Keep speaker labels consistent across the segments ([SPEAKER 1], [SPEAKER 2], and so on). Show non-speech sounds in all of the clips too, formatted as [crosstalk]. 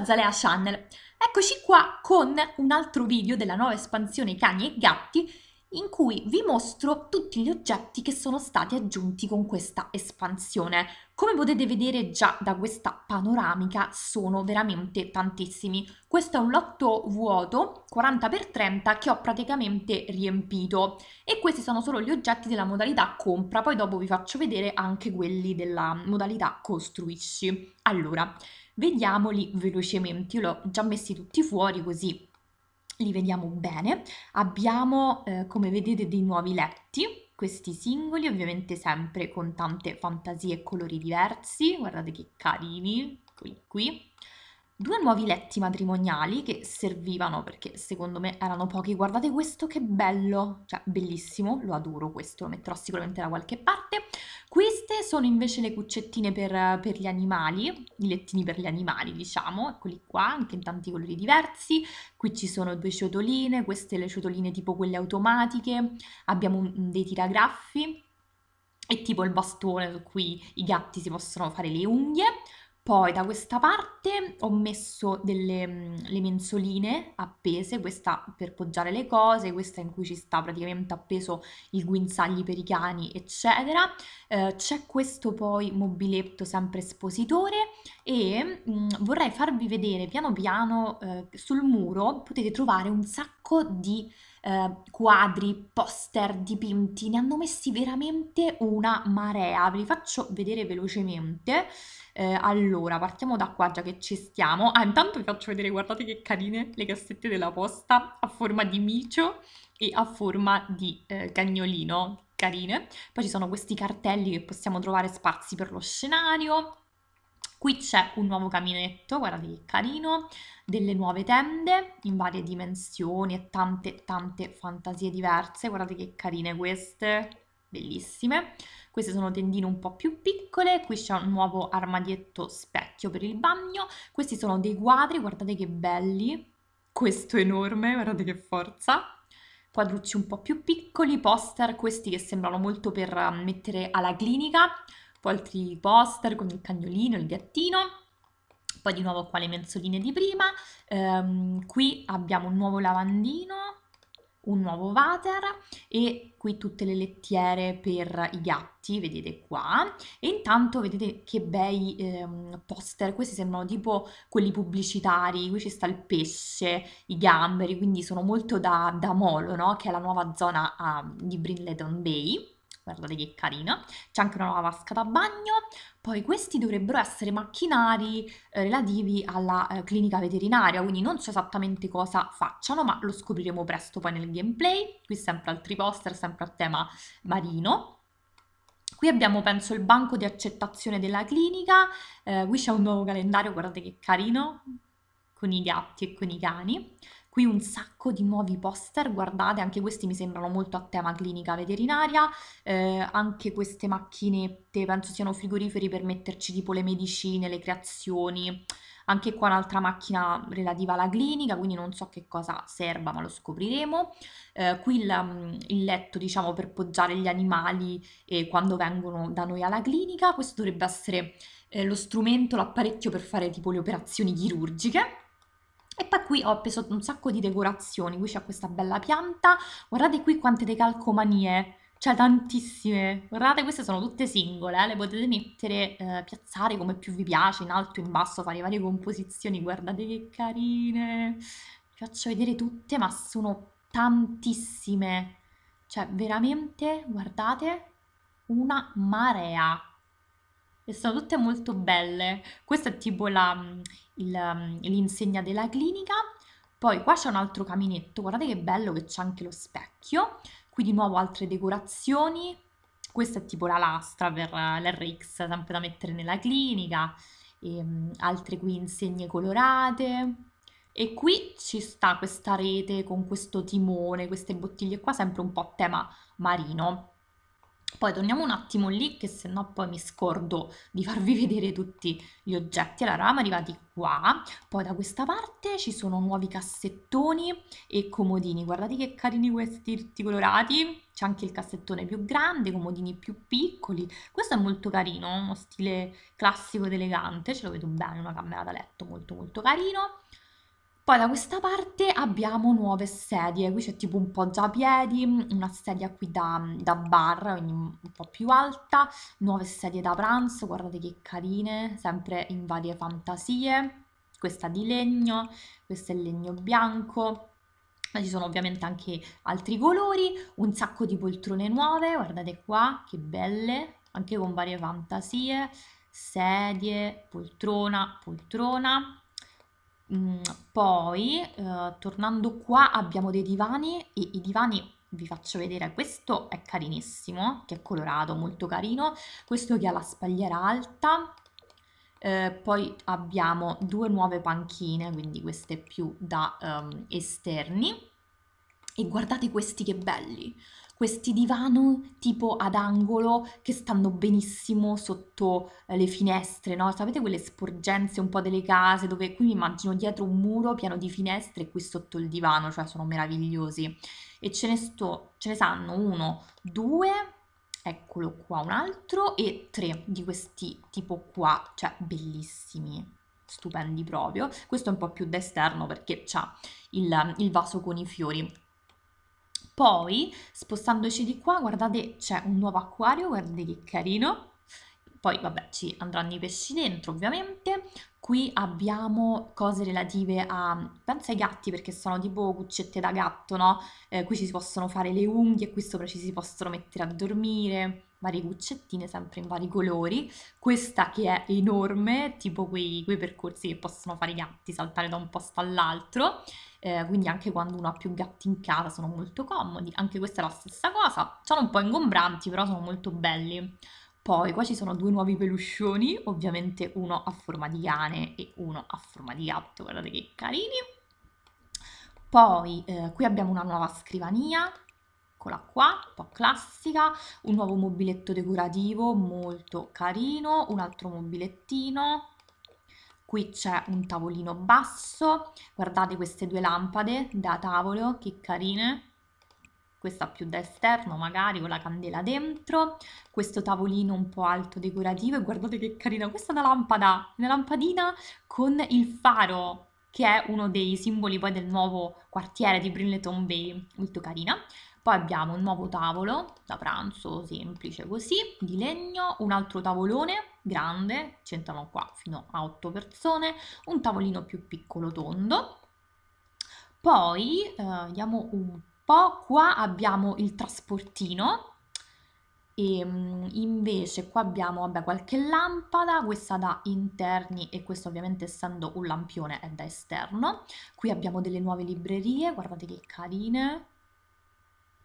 [SPEAKER 1] Azalea Channel. Eccoci qua con un altro video della nuova espansione Cani e Gatti in cui vi mostro tutti gli oggetti che sono stati aggiunti con questa espansione. Come potete vedere già da questa panoramica sono veramente tantissimi. Questo è un lotto vuoto 40x30 che ho praticamente riempito e questi sono solo gli oggetti della modalità compra, poi dopo vi faccio vedere anche quelli della modalità costruisci. Allora, Vediamoli velocemente, io l'ho già messi tutti fuori così li vediamo bene. Abbiamo, eh, come vedete, dei nuovi letti, questi singoli, ovviamente sempre con tante fantasie e colori diversi, guardate che carini, qui due nuovi letti matrimoniali che servivano perché secondo me erano pochi. Guardate questo che bello, cioè bellissimo, lo adoro questo, lo metterò sicuramente da qualche parte. Queste sono invece le cuccettine per, per gli animali, i lettini per gli animali diciamo, eccoli qua, anche in tanti colori diversi. Qui ci sono due ciotoline, queste le ciotoline tipo quelle automatiche, abbiamo dei tiragraffi e tipo il bastone su cui i gatti si possono fare le unghie. Poi da questa parte ho messo delle le mensoline appese, questa per poggiare le cose, questa in cui ci sta praticamente appeso il guinzagli per i cani, eccetera. Eh, c'è questo poi mobiletto sempre espositore e mh, vorrei farvi vedere piano piano eh, sul muro potete trovare un sacco di eh, quadri, poster, dipinti, ne hanno messi veramente una marea. Ve li faccio vedere velocemente. Eh, allora, partiamo da qua già che ci stiamo. Ah, intanto vi faccio vedere, guardate che carine le cassette della posta a forma di micio e a forma di eh, cagnolino, carine. Poi ci sono questi cartelli che possiamo trovare spazi per lo scenario, Qui c'è un nuovo caminetto, guardate che carino, delle nuove tende in varie dimensioni e tante tante fantasie diverse, guardate che carine queste, bellissime. Queste sono tendine un po' più piccole, qui c'è un nuovo armadietto specchio per il bagno, questi sono dei quadri, guardate che belli, questo enorme, guardate che forza, quadrucci un po' più piccoli, poster, questi che sembrano molto per eh, mettere alla clinica, poi altri poster con il cagnolino, il gattino, poi di nuovo qua le menzoline di prima, ehm, qui abbiamo un nuovo lavandino, un nuovo water e qui tutte le lettiere per i gatti, vedete qua, e intanto vedete che bei ehm, poster, questi sembrano tipo quelli pubblicitari, qui ci sta il pesce, i gamberi, quindi sono molto da, da molo, no? che è la nuova zona ah, di Brinleton Bay guardate che carina, c'è anche una nuova vasca da bagno, poi questi dovrebbero essere macchinari eh, relativi alla eh, clinica veterinaria, quindi non so esattamente cosa facciano, ma lo scopriremo presto poi nel gameplay, qui sempre altri poster, sempre a tema marino. Qui abbiamo, penso, il banco di accettazione della clinica, eh, qui c'è un nuovo calendario, guardate che carino, con i gatti e con i cani qui un sacco di nuovi poster, guardate, anche questi mi sembrano molto a tema clinica veterinaria, eh, anche queste macchinette penso siano frigoriferi per metterci tipo le medicine, le creazioni, anche qua un'altra macchina relativa alla clinica, quindi non so che cosa serva, ma lo scopriremo. Eh, qui il, mm, il, letto, diciamo, per poggiare gli animali eh, quando vengono da noi alla clinica. Questo dovrebbe essere eh, lo strumento, l'apparecchio per fare tipo le operazioni chirurgiche. E poi qui ho appeso un sacco di decorazioni, qui c'è questa bella pianta, guardate qui quante decalcomanie, cioè tantissime, guardate queste sono tutte singole, eh? le potete mettere, eh, piazzare come più vi piace, in alto, in basso, fare varie composizioni, guardate che carine, vi faccio vedere tutte ma sono tantissime, cioè veramente, guardate, una marea e sono tutte molto belle. Questa è tipo la, mm, il, mm, l'insegna della clinica. Poi qua c'è un altro caminetto, guardate che bello che c'è anche lo specchio. Qui di nuovo altre decorazioni. Questa è tipo la lastra per eh, l'RX, sempre da mettere nella clinica. E, mm, altre qui insegne colorate. E qui ci sta questa rete con questo timone, queste bottiglie qua, sempre un po' a tema marino. Poi torniamo un attimo lì che se no poi mi scordo di farvi [laughs] vedere tutti gli oggetti. Allora eravamo arrivati qua, poi da questa parte ci sono nuovi cassettoni e comodini. Guardate che carini questi tutti colorati. C'è anche il cassettone più grande, comodini più piccoli. Questo è molto carino, uno stile classico ed elegante. Ce lo vedo bene, una camera da letto molto molto carino. Poi da questa parte abbiamo nuove sedie, qui c'è tipo un po' già piedi, una sedia qui da, da bar, quindi un po' più alta, nuove sedie da pranzo, guardate che carine, sempre in varie fantasie, questa di legno, questo è il legno bianco, ma ci sono ovviamente anche altri colori, un sacco di poltrone nuove, guardate qua, che belle, anche con varie fantasie, sedie, poltrona, poltrona, Mm, poi, eh, tornando qua, abbiamo dei divani e i divani vi faccio vedere, questo è carinissimo, che è colorato, molto carino, questo che ha la spalliera alta, eh, poi abbiamo due nuove panchine, quindi queste più da um, esterni, e guardate questi che belli, questi divano tipo ad angolo che stanno benissimo sotto eh, le finestre, no? Sapete quelle sporgenze un po' delle case dove qui mi immagino dietro un muro pieno di finestre e qui sotto il divano, cioè sono meravigliosi. E ce ne, sto, ce ne sanno uno, due, eccolo qua un altro e tre di questi tipo qua, cioè bellissimi stupendi proprio. Questo è un po' più d'esterno perché ha il, il, vaso con i fiori. Poi, spostandoci di qua, guardate, c'è un nuovo acquario, guardate che carino. Poi, vabbè, ci andranno i pesci dentro, ovviamente. Qui abbiamo cose relative a, penso ai gatti, perché sono tipo cuccette da gatto, no? Eh, qui ci si possono fare le unghie, qui sopra ci si possono mettere a dormire varie cuccettine sempre in vari colori, questa che è enorme, tipo quei, quei percorsi che possono fare i gatti, saltare da un posto all'altro, eh, quindi anche quando uno ha più gatti in casa sono molto comodi, anche questa è la stessa cosa, sono un po' ingombranti però sono molto belli. Poi qua ci sono due nuovi peluscioni, ovviamente uno a forma di cane e uno a forma di gatto, guardate che carini. Poi eh, qui abbiamo una nuova scrivania, eccola qua, un po' classica, un nuovo mobiletto decorativo molto carino, un altro mobilettino, qui c'è un tavolino basso, guardate queste due lampade da tavolo, che carine, questa più da esterno magari con la candela dentro, questo tavolino un po' alto decorativo e guardate che carina questa è una lampada, una lampadina con il faro che è uno dei simboli poi del nuovo quartiere di Brinleton Bay, molto carina. Poi abbiamo un nuovo tavolo da pranzo semplice così, di legno, un altro tavolone grande, c'entrano qua fino a 8 persone, un tavolino più piccolo tondo. Poi eh, vediamo un po', qua abbiamo il trasportino e ehm, invece qua abbiamo vabbè, qualche lampada, questa da interni e questo ovviamente essendo un lampione è da esterno. Qui abbiamo delle nuove librerie, guardate che carine,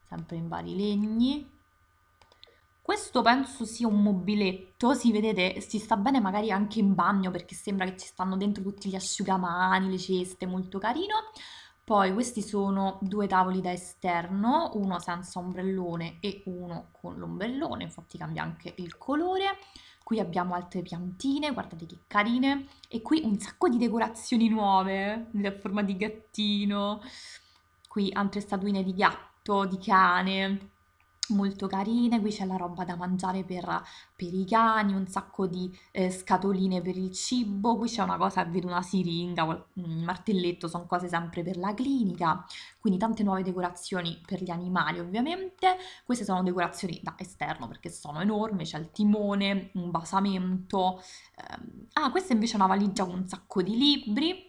[SPEAKER 1] sempre in vari legni. Questo penso sia un mobiletto, si vedete, si sta bene magari anche in bagno perché sembra che ci stanno dentro tutti gli asciugamani, le ceste, molto carino. Poi questi sono due tavoli da esterno, uno senza ombrellone e uno con l'ombrellone, infatti cambia anche il colore. Qui abbiamo altre piantine, guardate che carine, e qui un sacco di decorazioni nuove, eh, a forma di gattino. Qui altre statuine di gatto gatto, di cane, molto carine, qui c'è la roba da mangiare per, per i cani, un sacco di eh, scatoline per il cibo, qui c'è una cosa, vedo una siringa, un martelletto, sono cose sempre per la clinica, quindi tante nuove decorazioni per gli animali ovviamente, queste sono decorazioni da esterno perché sono enormi, c'è il timone, un basamento, ehm. ah questa invece è una valigia con un sacco di libri,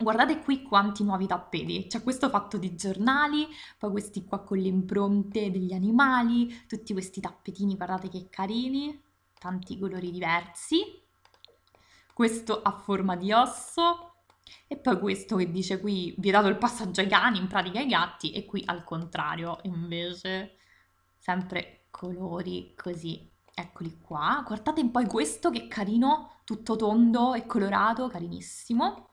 [SPEAKER 1] Guardate qui quanti nuovi tappeti, c'è questo fatto di giornali, poi questi qua con le impronte degli animali, tutti questi tappetini, guardate che carini, tanti colori diversi, questo a forma di osso e poi questo che dice qui vietato il passaggio ai cani, in pratica ai gatti e qui al contrario invece, sempre colori così, eccoli qua, guardate poi questo che carino, tutto tondo e colorato, carinissimo.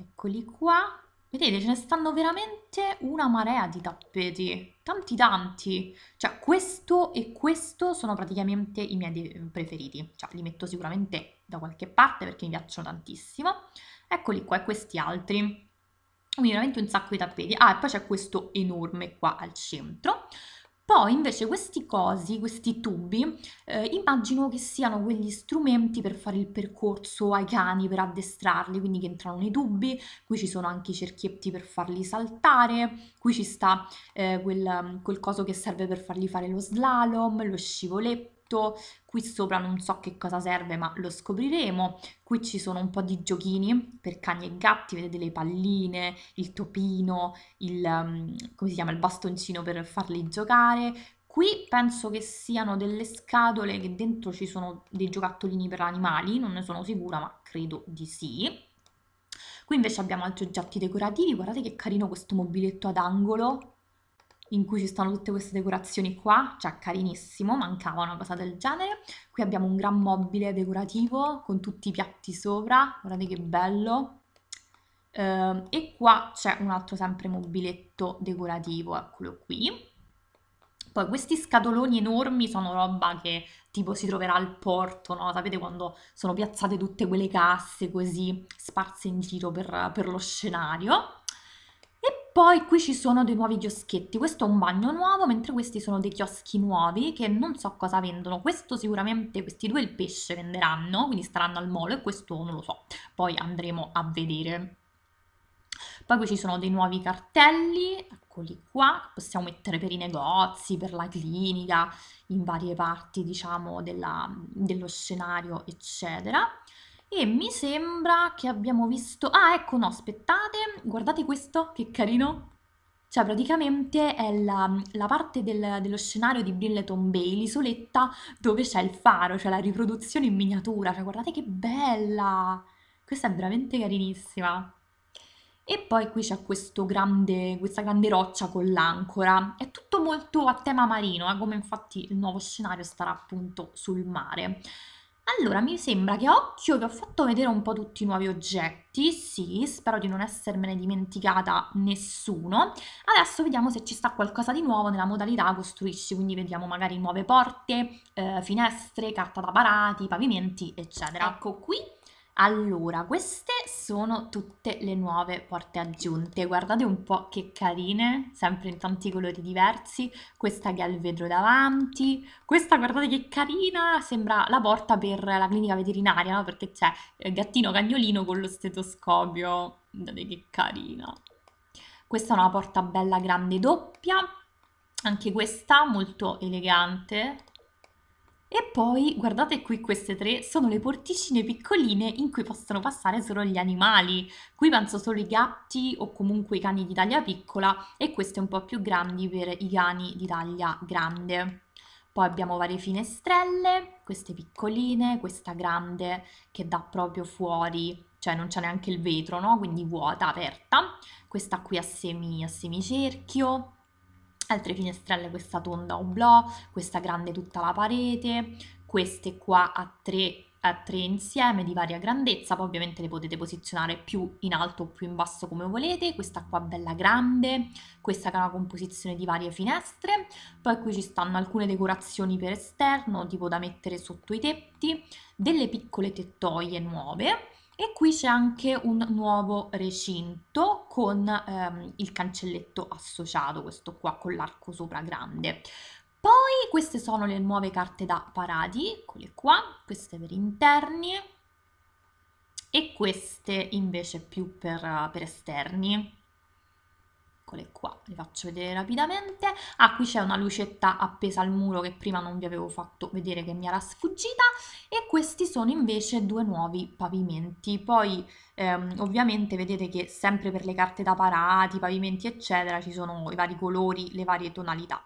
[SPEAKER 1] Eccoli qua. Vedete, ce ne stanno veramente una marea di tappeti, tanti tanti. Cioè, questo e questo sono praticamente i miei preferiti. Cioè, li metto sicuramente da qualche parte perché mi piacciono tantissimo. Eccoli qua e questi altri. Quindi veramente un sacco di tappeti. Ah, e poi c'è questo enorme qua al centro. Poi invece questi cosi, questi tubi, eh, immagino che siano quegli strumenti per fare il percorso ai cani, per addestrarli, quindi che entrano nei tubi, qui ci sono anche i cerchietti per farli saltare, qui ci sta eh, quel, quel coso che serve per fargli fare lo slalom, lo scivoletto, oggetto, qui sopra non so che cosa serve ma lo scopriremo, qui ci sono un po' di giochini per cani e gatti, vedete le palline, il topino, il, mm, come si chiama, il bastoncino per farli giocare, Qui penso che siano delle scatole che dentro ci sono dei giocattolini per animali, non ne sono sicura ma credo di sì. Qui invece abbiamo altri oggetti decorativi, guardate che carino questo mobiletto ad angolo, in cui ci stanno tutte queste decorazioni qua, cioè carinissimo, mancava una cosa del genere. Qui abbiamo un gran mobile decorativo con tutti i piatti sopra, guardate che bello. Uh, e qua c'è un altro sempre mobiletto decorativo, eccolo qui. Poi questi scatoloni enormi sono roba che tipo si troverà al porto, no? Sapete quando sono piazzate tutte quelle casse così sparse in giro per, per lo scenario poi qui ci sono dei nuovi chioschetti, questo è un bagno nuovo, mentre questi sono dei chioschi nuovi che non so cosa vendono, questo sicuramente, questi due il pesce venderanno, quindi staranno al molo e questo non lo so, poi andremo a vedere. Poi qui ci sono dei nuovi cartelli, eccoli qua, possiamo mettere per i negozi, per la clinica, in varie parti diciamo della, dello scenario eccetera. E mi sembra che abbiamo visto... Ah, ecco, no, aspettate, guardate questo, che carino. Cioè, praticamente è la, la parte del, dello scenario di Brilleton Bay, l'isoletta dove c'è il faro, cioè la riproduzione in miniatura. Cioè, guardate che bella! Questa è veramente carinissima. E poi qui c'è grande, questa grande roccia con l'ancora. È tutto molto a tema marino, eh, come infatti il nuovo scenario starà appunto sul mare. Allora, mi sembra che a occhio vi ho fatto vedere un po' tutti i nuovi oggetti, sì, spero di non essermene dimenticata nessuno. Adesso vediamo se ci sta qualcosa di nuovo nella modalità costruisci, quindi vediamo magari nuove porte, eh, finestre, carta da parati, pavimenti, eccetera. Ecco qui allora, queste sono tutte le nuove porte aggiunte, guardate un po' che carine, sempre in tanti colori diversi, questa che ha il vetro davanti, questa guardate che carina, sembra la porta per la clinica veterinaria, no? perché c'è il eh, gattino cagnolino con lo stetoscopio, guardate che carina. Questa è una porta bella grande doppia, anche questa molto elegante, e poi, guardate qui queste tre, sono le porticine piccoline in cui possono passare solo gli animali. Qui penso solo i gatti o comunque i cani di taglia piccola e queste un po' più grandi per i cani di taglia grande. Poi abbiamo varie finestrelle, queste piccoline, questa grande che dà proprio fuori, cioè non c'è neanche il vetro, no? Quindi vuota, aperta. Questa qui a, semi, a semicerchio, altre finestrelle questa tonda oblò, questa grande tutta la parete, queste qua a tre, a tre insieme di varia grandezza, poi ovviamente le potete posizionare più in alto o più in basso come volete, questa qua bella grande, questa che è una composizione di varie finestre, poi qui ci stanno alcune decorazioni per esterno, tipo da mettere sotto i tetti, delle piccole tettoie nuove, e qui c'è anche un nuovo recinto con ehm, il cancelletto associato, questo qua con l'arco sopra grande. Poi queste sono le nuove carte da parati, eccole qua, queste per interni e queste invece più per, per esterni eccole qua, le faccio vedere rapidamente. Ah, qui c'è una lucetta appesa al muro che prima non vi avevo fatto vedere che mi era sfuggita e questi sono invece due nuovi pavimenti. Poi ehm, ovviamente vedete che sempre per le carte da parati, pavimenti eccetera ci sono i vari colori, le varie tonalità.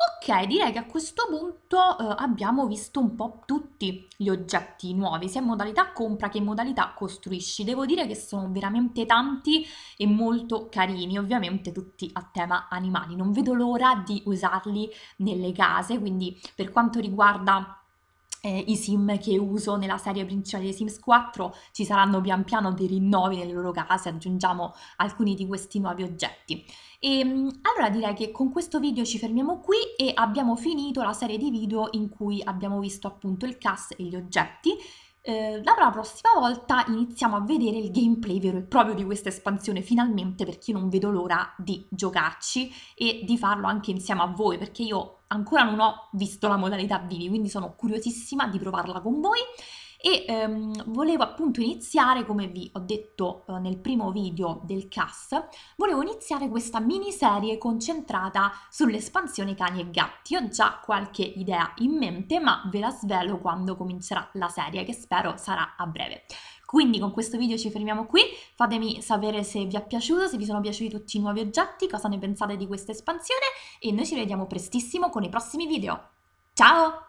[SPEAKER 1] Ok, direi che a questo punto eh, abbiamo visto un po' tutti gli oggetti nuovi, sia in modalità compra che in modalità costruisci. Devo dire che sono veramente tanti e molto carini, ovviamente tutti a tema animali. Non vedo l'ora di usarli nelle case, quindi per quanto riguarda eh, i sim che uso nella serie principale dei Sims 4 ci saranno pian piano dei rinnovi nelle loro case, aggiungiamo alcuni di questi nuovi oggetti. E, ehm, allora direi che con questo video ci fermiamo qui e abbiamo finito la serie di video in cui abbiamo visto appunto il CAS e gli oggetti. Eh, la prossima volta iniziamo a vedere il gameplay vero e proprio di questa espansione finalmente perché io non vedo l'ora di giocarci e di farlo anche insieme a voi perché io ancora non ho visto la modalità Vivi, quindi sono curiosissima di provarla con voi e ehm, volevo appunto iniziare, come vi ho detto eh, nel primo video del CAS, volevo iniziare questa miniserie concentrata sull'espansione cani e gatti. Ho già qualche idea in mente, ma ve la svelo quando comincerà la serie, che spero sarà a breve. Quindi con questo video ci fermiamo qui, fatemi sapere se vi è piaciuto, se vi sono piaciuti tutti i nuovi oggetti, cosa ne pensate di questa espansione e noi ci vediamo prestissimo con i prossimi video. Ciao!